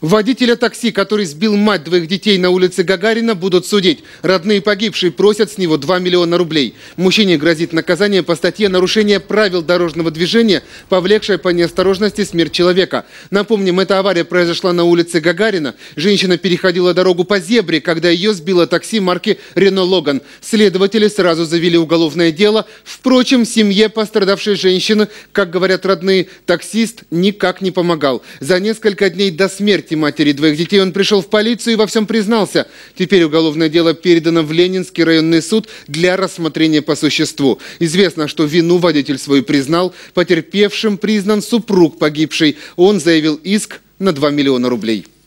Водителя такси, который сбил мать двоих детей на улице Гагарина, будут судить. Родные погибшие просят с него 2 миллиона рублей. Мужчине грозит наказание по статье «Нарушение правил дорожного движения, повлекшее по неосторожности смерть человека». Напомним, эта авария произошла на улице Гагарина. Женщина переходила дорогу по зебре, когда ее сбило такси марки «Рено Логан». Следователи сразу завели уголовное дело. Впрочем, семье пострадавшей женщины, как говорят родные, таксист никак не помогал. За несколько дней до смерти смерти матери двоих детей он пришел в полицию и во всем признался. Теперь уголовное дело передано в Ленинский районный суд для рассмотрения по существу. Известно, что вину водитель свою признал, потерпевшим признан супруг погибшей. Он заявил иск на 2 миллиона рублей.